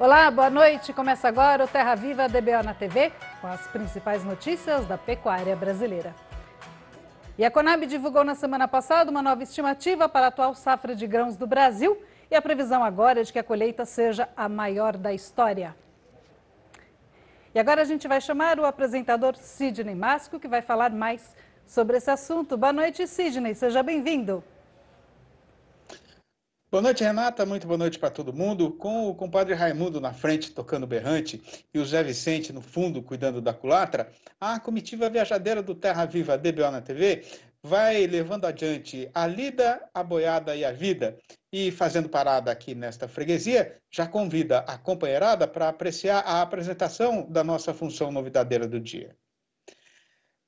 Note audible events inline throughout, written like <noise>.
Olá, boa noite. Começa agora o Terra Viva DBO na TV com as principais notícias da pecuária brasileira. E a Conab divulgou na semana passada uma nova estimativa para a atual safra de grãos do Brasil e a previsão agora é de que a colheita seja a maior da história. E agora a gente vai chamar o apresentador Sidney Masco, que vai falar mais sobre esse assunto. Boa noite, Sidney. Seja bem-vindo. Boa noite, Renata. Muito boa noite para todo mundo. Com o compadre Raimundo na frente tocando berrante e o Zé Vicente no fundo cuidando da culatra, a comitiva viajadeira do Terra Viva DBO na TV vai levando adiante a lida, a boiada e a vida. E fazendo parada aqui nesta freguesia, já convida a companheirada para apreciar a apresentação da nossa função novidadeira do dia.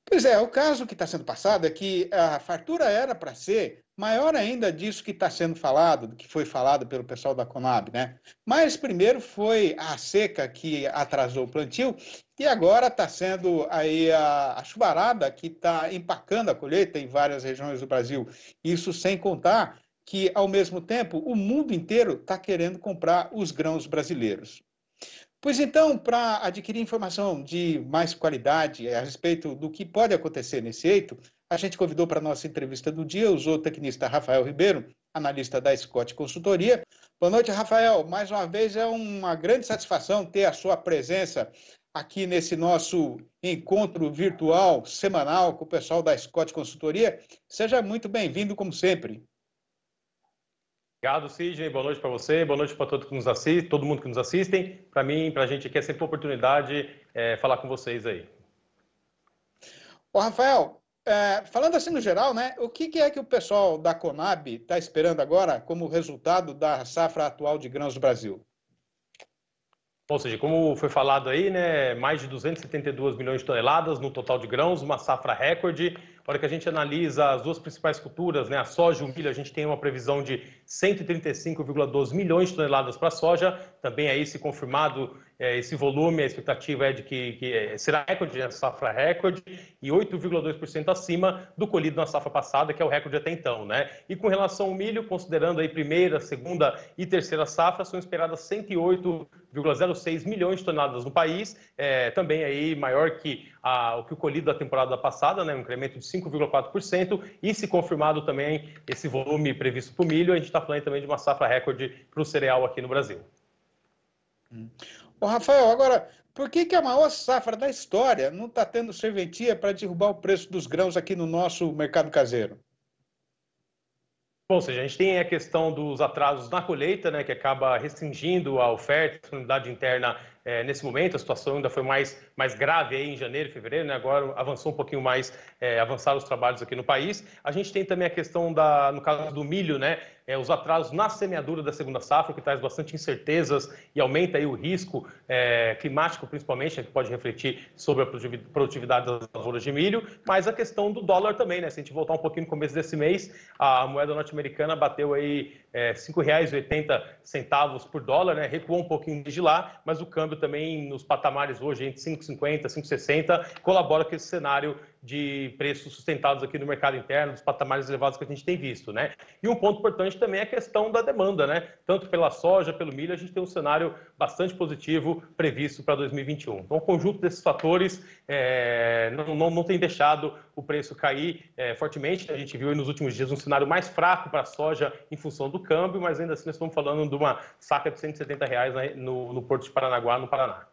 Pois é, o caso que está sendo passado é que a fartura era para ser maior ainda disso que está sendo falado, que foi falado pelo pessoal da Conab, né? Mas primeiro foi a seca que atrasou o plantio e agora está sendo aí a, a chuvarada que está empacando a colheita em várias regiões do Brasil. Isso sem contar que, ao mesmo tempo, o mundo inteiro está querendo comprar os grãos brasileiros. Pois então, para adquirir informação de mais qualidade a respeito do que pode acontecer nesse eito, a gente convidou para a nossa entrevista do dia o zootecnista Rafael Ribeiro, analista da Scott Consultoria. Boa noite, Rafael. Mais uma vez é uma grande satisfação ter a sua presença aqui nesse nosso encontro virtual semanal com o pessoal da Scott Consultoria. Seja muito bem-vindo, como sempre. Obrigado, Sidney. Boa noite para você, boa noite para todo, que nos assiste, todo mundo que nos assiste. Para mim, para a gente aqui é sempre uma oportunidade é, falar com vocês aí. Ô, Rafael, é, falando assim no geral, né, o que, que é que o pessoal da Conab está esperando agora como resultado da safra atual de grãos do Brasil? Ou seja, como foi falado aí, né, mais de 272 milhões de toneladas no total de grãos, uma safra recorde hora que a gente analisa as duas principais culturas, né, a soja e o milho, a gente tem uma previsão de 135,2 milhões de toneladas para a soja, também aí se confirmado é, esse volume, a expectativa é de que, que é, será recorde na safra recorde e 8,2% acima do colhido na safra passada, que é o recorde até então, né? E com relação ao milho, considerando aí primeira, segunda e terceira safra, são esperadas 108,06 milhões de toneladas no país, é, também aí maior que a, o que o colhido da temporada passada, né, um incremento de 5,4%, e se confirmado também esse volume previsto para o milho, a gente está falando também de uma safra recorde para o cereal aqui no Brasil. Hum. Ô, Rafael, agora, por que, que a maior safra da história não está tendo serventia para derrubar o preço dos grãos aqui no nosso mercado caseiro? Bom, ou seja, a gente tem a questão dos atrasos na colheita, né, que acaba restringindo a oferta, a unidade interna é, nesse momento. A situação ainda foi mais, mais grave aí em janeiro, fevereiro, né, agora avançou um pouquinho mais, é, avançaram os trabalhos aqui no país. A gente tem também a questão, da, no caso do milho, né, é, os atrasos na semeadura da segunda safra, que traz bastante incertezas e aumenta aí o risco é, climático, principalmente, que pode refletir sobre a produtividade das lavouras de milho, mas a questão do dólar também, né? Se a gente voltar um pouquinho no começo desse mês, a moeda norte-americana bateu aí é, R$ 5,80 por dólar, né? recuou um pouquinho de lá, mas o câmbio também nos patamares hoje entre 5,50 e 5,60 colabora com esse cenário de preços sustentados aqui no mercado interno, dos patamares elevados que a gente tem visto, né? E um ponto importante também é a questão da demanda, né? Tanto pela soja, pelo milho, a gente tem um cenário bastante positivo previsto para 2021. Então, o conjunto desses fatores é, não, não, não, tem deixado o preço cair é, fortemente. A gente viu nos últimos dias um cenário mais fraco para a soja em função do câmbio, mas ainda assim nós estamos falando de uma saca de 170 reais no, no Porto de Paranaguá, no Paraná.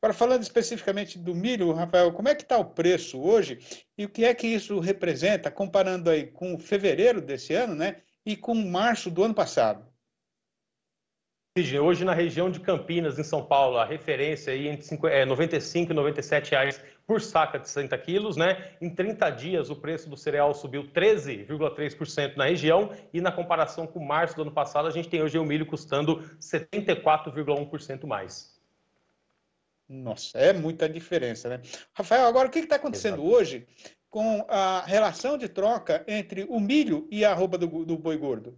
Agora, falando especificamente do milho, Rafael, como é que está o preço hoje e o que é que isso representa, comparando aí com fevereiro desse ano né, e com março do ano passado? Hoje, na região de Campinas, em São Paulo, a referência aí entre 95 é, e 97 reais por saca de 60 quilos, né? Em 30 dias, o preço do cereal subiu 13,3% na região e na comparação com março do ano passado, a gente tem hoje o milho custando 74,1% mais. Nossa, é muita diferença, né? Rafael, agora o que está acontecendo Exato. hoje com a relação de troca entre o milho e a arroba do, do boi gordo?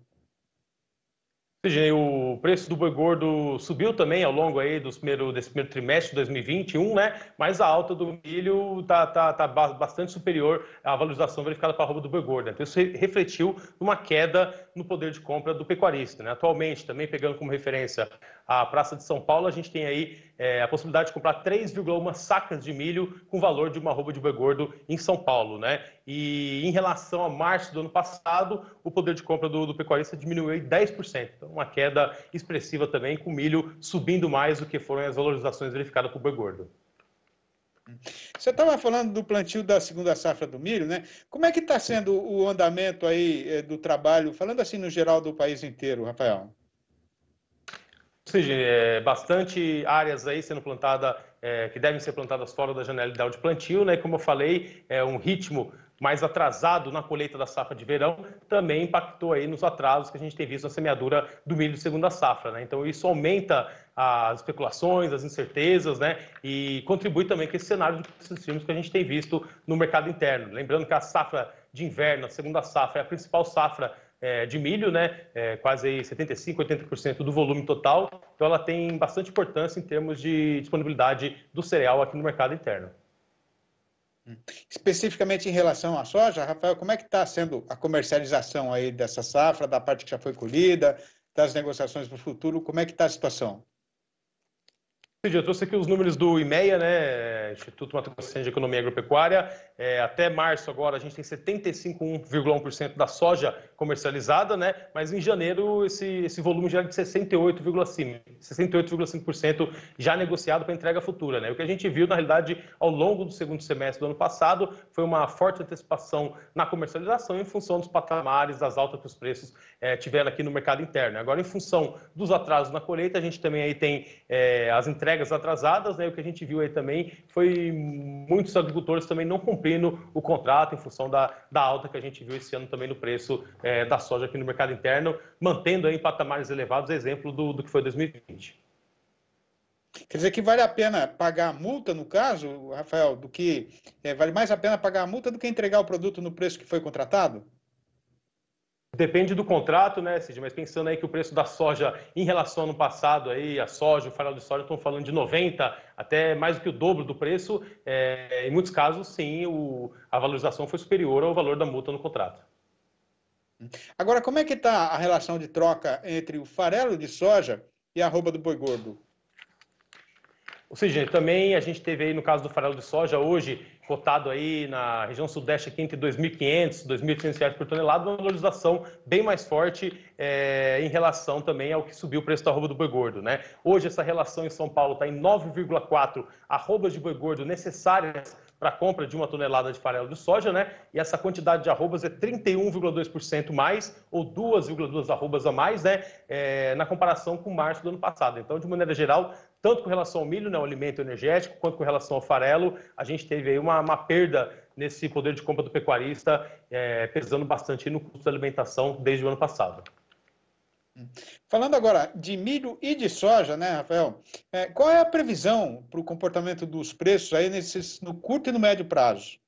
o preço do boi gordo subiu também ao longo aí dos primeiro, desse primeiro trimestre de 2021, né? Mas a alta do milho está tá, tá, tá bastante superior à valorização verificada para a roupa do boi gordo. Né? Então, isso refletiu numa queda no poder de compra do pecuarista. Né? Atualmente, também pegando como referência a Praça de São Paulo, a gente tem aí é, a possibilidade de comprar 3,1 sacas de milho com valor de uma roupa de boi gordo em São Paulo. Né? E em relação a março do ano passado, o poder de compra do, do pecuarista diminuiu em 10%. Então, uma queda expressiva também, com o milho subindo mais do que foram as valorizações verificadas com o boi gordo. Você estava falando do plantio da segunda safra do milho, né? Como é que está sendo o andamento aí eh, do trabalho, falando assim no geral do país inteiro, Rafael? Ou seja, é, bastante áreas aí sendo plantadas, é, que devem ser plantadas fora da janela ideal de plantio, né? Como eu falei, é um ritmo mais atrasado na colheita da safra de verão também impactou aí nos atrasos que a gente tem visto na semeadura do milho de segunda safra, né? Então isso aumenta as especulações, as incertezas, né? E contribui também com esse cenário de preços firmes que a gente tem visto no mercado interno. Lembrando que a safra de inverno, a segunda safra, é a principal safra é, de milho, né? É, quase 75%, 80% do volume total. Então, ela tem bastante importância em termos de disponibilidade do cereal aqui no mercado interno. Especificamente em relação à soja, Rafael, como é que está sendo a comercialização aí dessa safra, da parte que já foi colhida, das negociações para o futuro, como é que está a situação? eu trouxe aqui os números do IMEA, né, Instituto Mato Grossense de Economia Agropecuária. É, até março agora a gente tem 75,1% da soja comercializada, né? Mas em janeiro esse, esse volume já é de 68,5%, 68,5% já negociado para entrega futura, né? O que a gente viu na realidade ao longo do segundo semestre do ano passado foi uma forte antecipação na comercialização em função dos patamares das altas que os preços é, tiveram aqui no mercado interno. Agora, em função dos atrasos na colheita, a gente também aí tem é, as entregas atrasadas, né? O que a gente viu aí também foi muitos agricultores também não cumprindo o contrato em função da, da alta que a gente viu esse ano também no preço é, é, da soja aqui no mercado interno, mantendo aí em patamares elevados, exemplo do, do que foi 2020. Quer dizer que vale a pena pagar a multa, no caso, Rafael, do que. É, vale mais a pena pagar a multa do que entregar o produto no preço que foi contratado? Depende do contrato, né, Cid? Mas pensando aí que o preço da soja em relação ao ano passado, aí, a soja, o farol de soja, estão falando de 90, até mais do que o dobro do preço. É, em muitos casos, sim, o, a valorização foi superior ao valor da multa no contrato. Agora, como é que está a relação de troca entre o farelo de soja e a arroba do boi gordo? Ou seja, também a gente teve aí no caso do farelo de soja hoje cotado aí na região sudeste aqui entre 2.500, 2.800 por tonelada, uma valorização bem mais forte é, em relação também ao que subiu o preço da arroba do boi gordo, né? Hoje essa relação em São Paulo está em 9,4 arrobas de boi gordo necessárias para a compra de uma tonelada de farelo de soja, né? E essa quantidade de arrobas é 31,2% mais, ou 2,2 arrobas a mais, né? É, na comparação com março do ano passado. Então, de maneira geral, tanto com relação ao milho, né, o alimento energético, quanto com relação ao farelo, a gente teve aí uma, uma perda nesse poder de compra do pecuarista, é, pesando bastante no custo da alimentação desde o ano passado. Falando agora de milho e de soja, né, Rafael? É, qual é a previsão para o comportamento dos preços aí nesses, no curto e no médio prazo?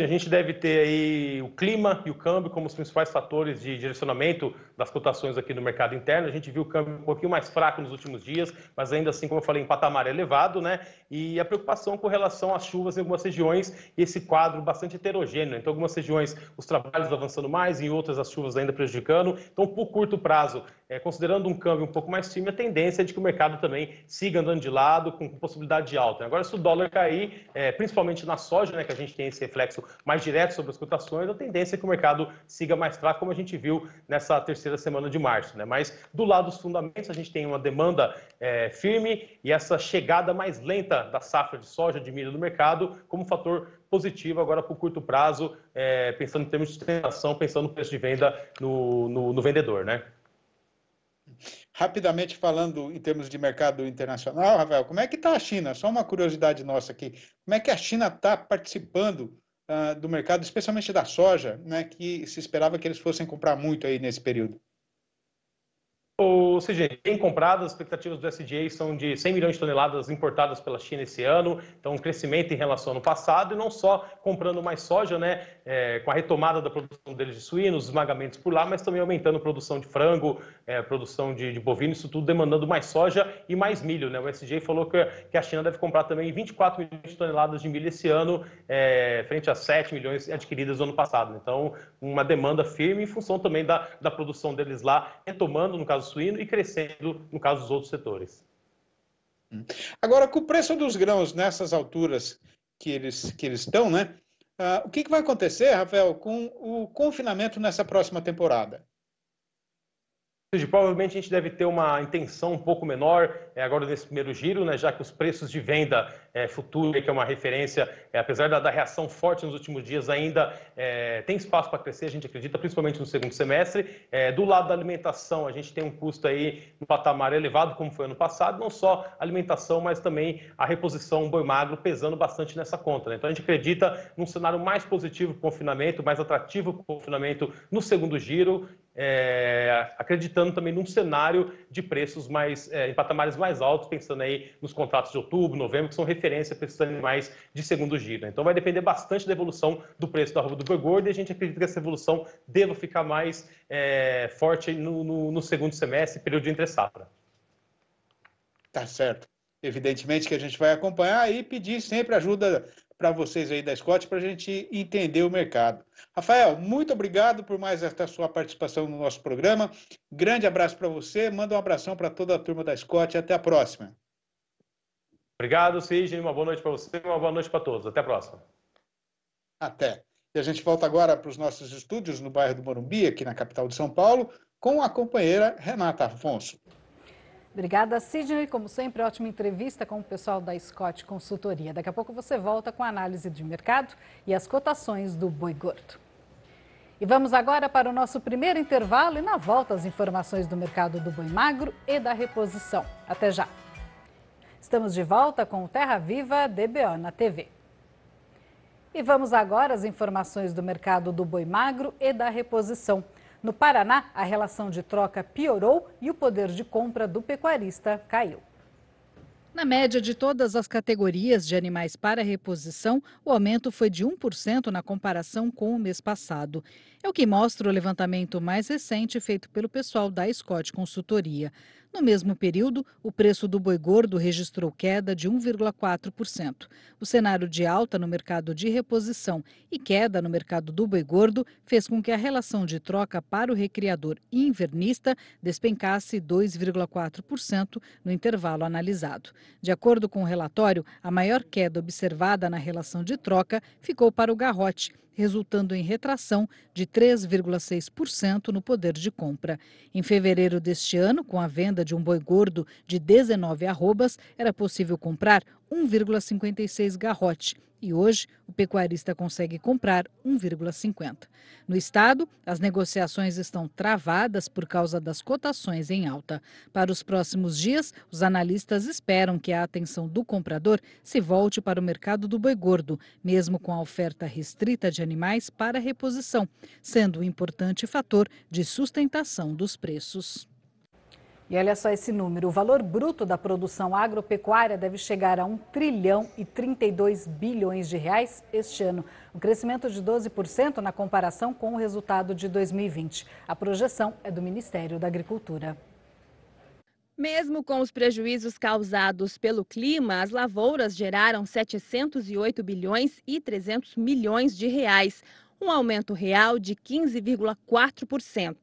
A gente deve ter aí o clima e o câmbio como os principais fatores de direcionamento das cotações aqui no mercado interno. A gente viu o câmbio um pouquinho mais fraco nos últimos dias, mas ainda assim, como eu falei, em patamar elevado, né? E a preocupação com relação às chuvas em algumas regiões e esse quadro bastante heterogêneo. Então, algumas regiões os trabalhos avançando mais, em outras as chuvas ainda prejudicando. Então, por curto prazo, é, considerando um câmbio um pouco mais firme, a tendência é de que o mercado também siga andando de lado com possibilidade de alta. Agora, se o dólar cair, é, principalmente na soja, né, que a gente tem esse reflexo mais direto sobre as cotações, a tendência é que o mercado siga mais fraco, como a gente viu nessa terceira semana de março. Né? Mas do lado dos fundamentos, a gente tem uma demanda é, firme e essa chegada mais lenta da safra de soja, de milho no mercado, como fator positivo agora para o curto prazo, é, pensando em termos de sustentação, pensando no preço de venda no, no, no vendedor, né? Rapidamente falando em termos de mercado internacional, Rafael, como é que está a China? Só uma curiosidade nossa aqui. Como é que a China está participando uh, do mercado, especialmente da soja, né, que se esperava que eles fossem comprar muito aí nesse período? Ou seja, bem comprado, as expectativas do SDA são de 100 milhões de toneladas importadas pela China esse ano, então um crescimento em relação ao ano passado, e não só comprando mais soja, né, é, com a retomada da produção deles de suínos, esmagamentos por lá, mas também aumentando a produção de frango, é, produção de, de, bovino, isso tudo demandando mais soja e mais milho. Né? O SDA falou que, que, a China deve comprar também 24 milhões de toneladas de milho esse ano, é, frente a 7 milhões adquiridas no ano passado. Então, uma demanda firme em função também da, da produção deles lá, retomando, no caso caso suíno, e crescendo no caso dos outros setores. Agora, com o preço dos grãos nessas alturas que eles, que eles estão, né? Uh, o que, que vai acontecer, Rafael, com o confinamento nessa próxima temporada? seja, provavelmente a gente deve ter uma intenção um pouco menor é, agora nesse primeiro giro, né, já que os preços de venda é, futura, que é uma referência, é, apesar da, da, reação forte nos últimos dias, ainda é, tem espaço para crescer, a gente acredita, principalmente no segundo semestre. É, do lado da alimentação, a gente tem um custo aí no patamar elevado, como foi ano passado, não só alimentação, mas também a reposição boi magro pesando bastante nessa conta. Né? Então a gente acredita num cenário mais positivo para o confinamento, mais atrativo para o confinamento no segundo giro é, acreditando também num cenário de preços mais é, em patamares mais altos, pensando aí nos contratos de outubro, novembro, que são referência para esses animais de segundo giro. Né? Então vai depender bastante da evolução do preço da roupa do boi gordo e a gente acredita que essa evolução deva ficar mais é, forte no, no, no, segundo semestre, período de entre safra. Tá certo. Evidentemente que a gente vai acompanhar e pedir sempre ajuda para vocês aí da Scott para a gente entender o mercado. Rafael, muito obrigado por mais esta sua participação no nosso programa. Grande abraço para você, manda um abração para toda a turma da Scott e até a próxima. Obrigado, Sidney. Uma boa noite para você e uma boa noite para todos. Até a próxima. Até. E a gente volta agora para os nossos estúdios no bairro do Morumbi, aqui na capital de São Paulo, com a companheira Renata Afonso. Obrigada, Sidney. Como sempre, ótima entrevista com o pessoal da Scott Consultoria. Daqui a pouco você volta com a análise de mercado e as cotações do boi gordo. E vamos agora para o nosso primeiro intervalo e na volta as informações do mercado do boi magro e da reposição. Até já. Estamos de volta com o Terra Viva DBO na TV. E vamos agora às informações do mercado do boi magro e da reposição. No Paraná, a relação de troca piorou e o poder de compra do pecuarista caiu. Na média de todas as categorias de animais para reposição, o aumento foi de 1% na comparação com o mês passado. É o que mostra o levantamento mais recente feito pelo pessoal da Scott Consultoria. No mesmo período, o preço do boi gordo registrou queda de 1,4%. O cenário de alta no mercado de reposição e queda no mercado do boi gordo fez com que a relação de troca para o recriador invernista despencasse 2,4% no intervalo analisado. De acordo com o relatório, a maior queda observada na relação de troca ficou para o garrote, resultando em retração de 3,6% no poder de compra. Em fevereiro deste ano, com a venda de um boi gordo de 19 arrobas, era possível comprar 1,56 garrote e hoje o pecuarista consegue comprar 1,50. No estado, as negociações estão travadas por causa das cotações em alta. Para os próximos dias, os analistas esperam que a atenção do comprador se volte para o mercado do boi gordo, mesmo com a oferta restrita de animais para reposição, sendo um importante fator de sustentação dos preços. E olha só esse número: o valor bruto da produção agropecuária deve chegar a 1 trilhão e 32 bilhões de reais este ano, um crescimento de 12% na comparação com o resultado de 2020. A projeção é do Ministério da Agricultura. Mesmo com os prejuízos causados pelo clima, as lavouras geraram 708 bilhões e 300 milhões de reais, um aumento real de 15,4%.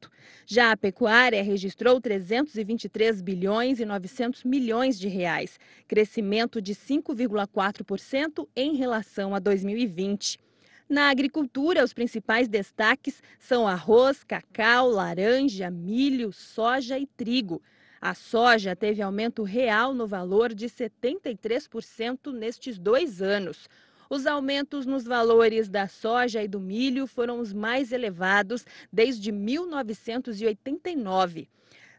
Já a pecuária registrou 323 bilhões e 900 milhões de reais, crescimento de 5,4% em relação a 2020. Na agricultura, os principais destaques são arroz, cacau, laranja, milho, soja e trigo. A soja teve aumento real no valor de 73% nestes dois anos. Os aumentos nos valores da soja e do milho foram os mais elevados desde 1989.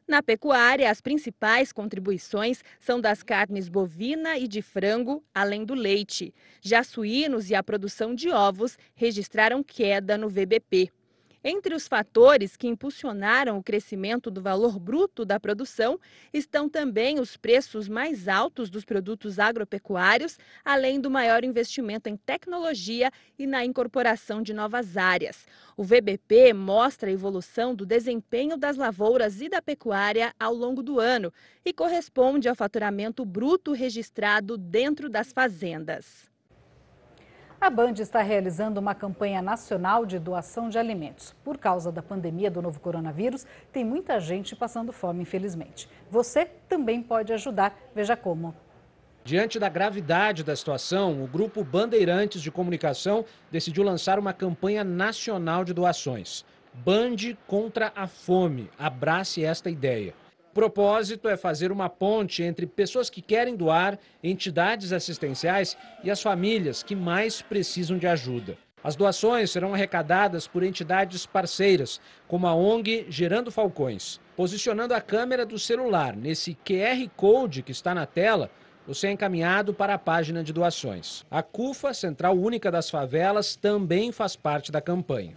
Na pecuária, as principais contribuições são das carnes bovina e de frango, além do leite. Já suínos e a produção de ovos registraram queda no VBP. Entre os fatores que impulsionaram o crescimento do valor bruto da produção estão também os preços mais altos dos produtos agropecuários, além do maior investimento em tecnologia e na incorporação de novas áreas. O VBP mostra a evolução do desempenho das lavouras e da pecuária ao longo do ano e corresponde ao faturamento bruto registrado dentro das fazendas. A Band está realizando uma campanha nacional de doação de alimentos. Por causa da pandemia do novo coronavírus, tem muita gente passando fome, infelizmente. Você também pode ajudar. Veja como. Diante da gravidade da situação, o grupo Bandeirantes de Comunicação decidiu lançar uma campanha nacional de doações. Bande contra a fome. Abrace esta ideia propósito é fazer uma ponte entre pessoas que querem doar, entidades assistenciais e as famílias que mais precisam de ajuda. As doações serão arrecadadas por entidades parceiras, como a ONG Gerando Falcões. Posicionando a câmera do celular nesse QR Code que está na tela, você é encaminhado para a página de doações. A CUFA, Central Única das Favelas, também faz parte da campanha.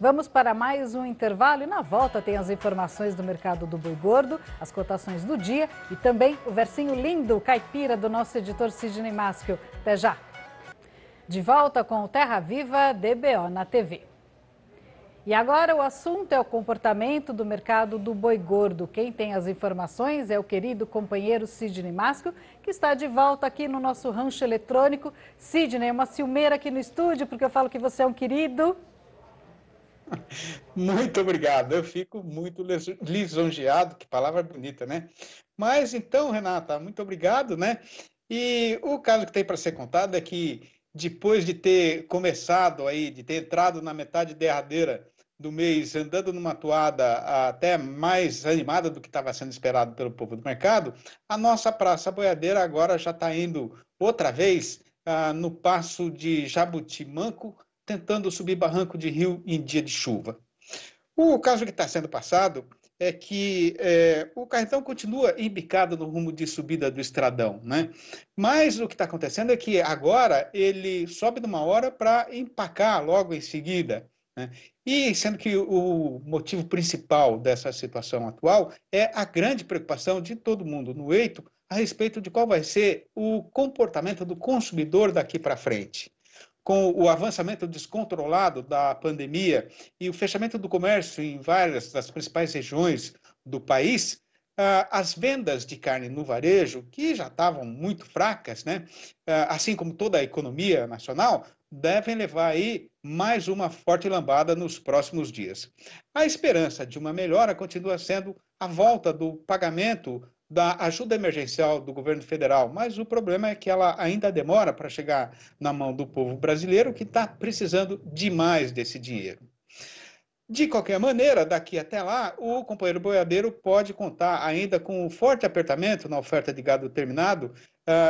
Vamos para mais um intervalo e na volta tem as informações do mercado do boi gordo, as cotações do dia e também o versinho lindo caipira do nosso editor Sidney Maschio. Até já! De volta com o Terra Viva DBO na TV. E agora o assunto é o comportamento do mercado do boi gordo. Quem tem as informações é o querido companheiro Sidney Masco, que está de volta aqui no nosso rancho eletrônico. Sidney, é uma ciumeira aqui no estúdio, porque eu falo que você é um querido. <laughs> muito obrigado. Eu fico muito lisonjeado, que palavra bonita, né? Mas então, Renata, muito obrigado, né? E o caso que tem para ser contado é que depois de ter começado aí, de ter entrado na metade derradeira do mês, andando numa toada até mais animada do que estava sendo esperado pelo povo do mercado, a nossa praça boiadeira agora já está indo outra vez ah, no passo de Jabutimanco tentando subir barranco de rio em dia de chuva. O caso que está sendo passado é que é, o carretão continua embicado no rumo de subida do estradão, né? Mas o que está acontecendo é que agora ele sobe numa hora para empacar logo em seguida. Né? E sendo que o motivo principal dessa situação atual é a grande preocupação de todo mundo no eito a respeito de qual vai ser o comportamento do consumidor daqui para frente com o avançamento descontrolado da pandemia e o fechamento do comércio em várias das principais regiões do país, ah, as vendas de carne no varejo, que já estavam muito fracas, né? Ah, assim como toda a economia nacional, devem levar aí mais uma forte lambada nos próximos dias. A esperança de uma melhora continua sendo a volta do pagamento da ajuda emergencial do governo federal, mas o problema é que ela ainda demora para chegar na mão do povo brasileiro, que está precisando demais desse dinheiro. De qualquer maneira, daqui até lá, o companheiro boiadeiro pode contar ainda com um forte apertamento na oferta de gado terminado uh,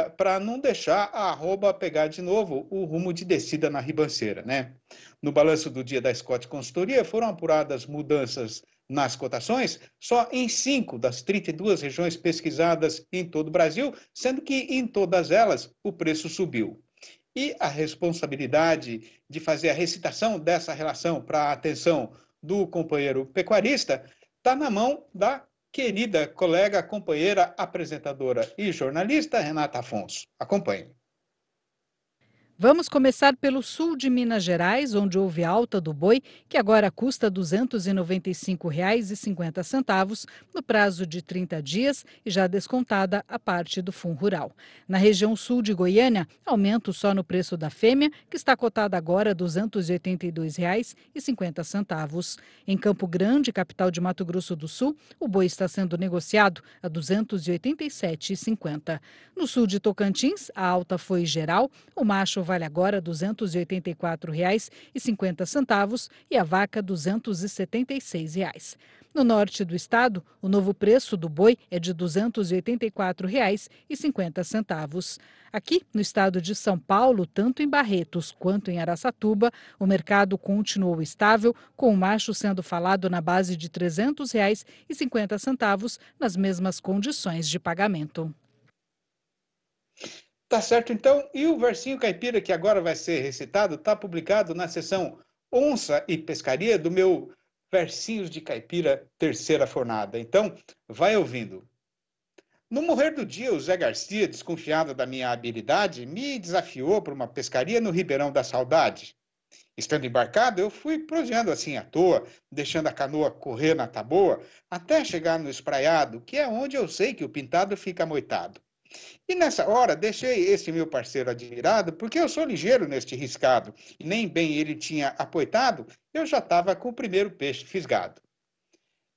ah, para não deixar a arroba pegar de novo o rumo de descida na ribanceira. Né? No balanço do dia da Scott Consultoria, foram apuradas mudanças nas cotações, só em cinco das 32 regiões pesquisadas em todo o Brasil, sendo que em todas elas o preço subiu. E a responsabilidade de fazer a recitação dessa relação para a atenção do companheiro pecuarista está na mão da querida colega, companheira, apresentadora e jornalista Renata Afonso. Acompanhe. Vamos começar pelo sul de Minas Gerais, onde houve alta do boi, que agora custa R$ 295,50 no prazo de 30 dias e já descontada a parte do fundo rural. Na região sul de Goiânia, aumento só no preço da fêmea, que está cotada agora R$ 282,50. Em Campo Grande, capital de Mato Grosso do Sul, o boi está sendo negociado a R$ 287,50. No sul de Tocantins, a alta foi geral, o macho vale agora R$ 284,50 e a vaca R$ 276. Reais. No norte do estado, o novo preço do boi é de R$ 284,50. Aqui, no estado de São Paulo, tanto em Barretos quanto em Araçatuba, o mercado continuou estável, com o macho sendo falado na base de R$ 300,50 nas mesmas condições de pagamento. Tá certo, então. E o versinho caipira que agora vai ser recitado está publicado na seção Onça e Pescaria do meu Versinhos de Caipira Terceira Fornada. Então, vai ouvindo. No morrer do dia, o Zé Garcia, desconfiado da minha habilidade, me desafiou para uma pescaria no Ribeirão da Saudade. Estando embarcado, eu fui prosseguindo assim à toa, deixando a canoa correr na taboa, até chegar no espraiado, que é onde eu sei que o pintado fica moitado. E nessa hora deixei esse meu parceiro admirado, porque eu sou ligeiro neste riscado, e nem bem ele tinha apoitado, eu já estava com o primeiro peixe fisgado.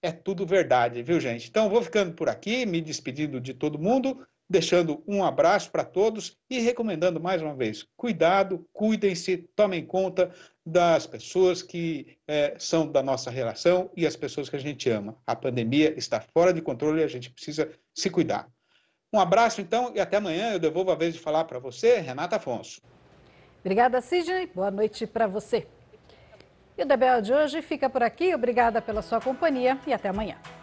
É tudo verdade, viu, gente? Então vou ficando por aqui, me despedindo de todo mundo, deixando um abraço para todos e recomendando mais uma vez: cuidado, cuidem-se, tomem conta das pessoas que é, são da nossa relação e as pessoas que a gente ama. A pandemia está fora de controle e a gente precisa se cuidar. Um abraço, então, e até amanhã. Eu devolvo a vez de falar para você, Renata Afonso. Obrigada, Sidney. Boa noite para você. E o Debel de hoje fica por aqui. Obrigada pela sua companhia e até amanhã.